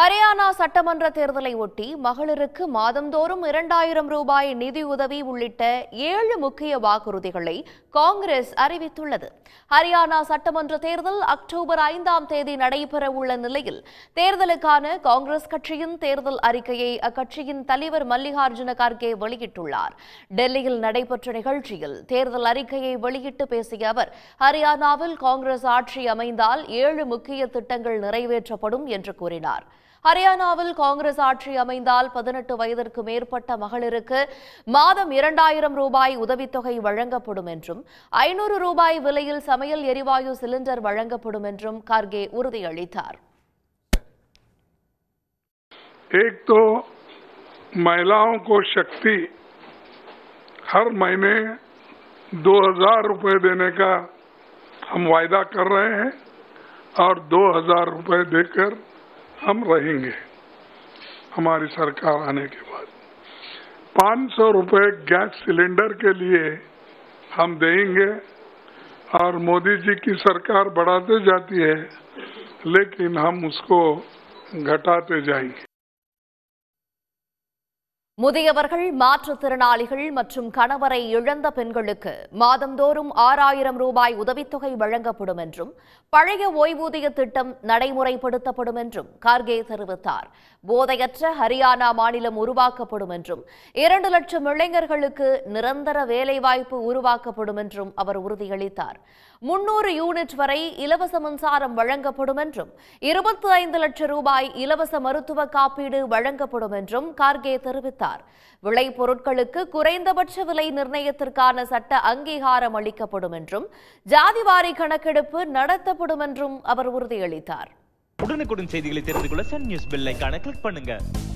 ஹரியானா சட்டமன்ற தேர்தலை ஒட்டி மகளிருக்கு மாதந்தோறும் இரண்டாயிரம் ரூபாய் நிதியுதவி உள்ளிட்ட ஏழு முக்கிய வாக்குறுதிகளை காங்கிரஸ் அறிவித்துள்ளது ஹரியானா சட்டமன்ற தேர்தல் அக்டோபர் ஐந்தாம் தேதி நடைபெற உள்ள நிலையில் தேர்தலுக்கான காங்கிரஸ் கட்சியின் தேர்தல் அறிக்கையை அக்கட்சியின் தலைவர் மல்லிகார்ஜுன கார்கே வெளியிட்டுள்ளார் டெல்லியில் நடைபெற்ற நிகழ்ச்சியில் தேர்தல் அறிக்கையை வெளியிட்டு பேசிய அவர் ஹரியானாவில் காங்கிரஸ் ஆட்சி அமைந்தால் ஏழு முக்கிய திட்டங்கள் நிறைவேற்றப்படும் என்று கூறினார் ஹரியானாவில் காங்கிரஸ் ஆட்சி அமைந்தால் பதினெட்டு வயதிற்கு மேற்பட்ட மகளிருக்கு மாதம் இரண்டாயிரம் ரூபாய் உதவித்தொகை வழங்கப்படும் என்றும் ஐநூறு ரூபாய் விலையில் சமையல் எரிவாயு சிலிண்டர் வழங்கப்படும் என்றும் கார்கே உறுதியளித்தார் एक तो महिलाओं को शक्ति हर महीने 2000 रुपए देने का हम वायदा कर और 2000 रुपए देकर हम रहेंगे हमारी सरकार आने के बाद 500 सौ रुपये गैस सिलेंडर के लिए हम देंगे और मोदी जी की सरकार बढ़ाते जाती है लेकिन हम उसको घटाते जाएंगे முதியவர்கள் மாற்றுத்திறனாளிகள் மற்றும் கணவரை இழந்த பெண்களுக்கு மாதந்தோறும் ஆறாயிரம் ரூபாய் உதவித்தொகை வழங்கப்படும் என்றும் பழைய ஓய்வூதிய திட்டம் நடைமுறைப்படுத்தப்படும் என்றும் கார்கே தெரிவித்தார் போதையற்ற ஹரியானா மாநிலம் உருவாக்கப்படும் என்றும் இரண்டு லட்சம் இளைஞர்களுக்கு நிரந்தர வேலைவாய்ப்பு உருவாக்கப்படும் என்றும் அவர் உறுதியளித்தார் முன்னூறு யூனிட் வரை இலவச மின்சாரம் வழங்கப்படும் என்றும் இருபத்தி ஐந்து லட்சம் ரூபாய் இலவச மருத்துவ காப்பீடு வழங்கப்படும் என்றும் கார்கே தெரிவித்தார் தெரிவித்தார் விளைபொருட்களுக்கு குறைந்தபட்ச விலை நிர்ணயத்திற்கான சட்ட அங்கீகாரம் அளிக்கப்படும் என்றும் ஜாதிவாரி கணக்கெடுப்பு நடத்தப்படும் என்றும் அவர் உறுதியளித்தார் உடனுக்குடன் செய்திகளை தெரிந்து கொள்ள சன் நியூஸ் பில்லைக்கான கிளிக் பண்ணுங்க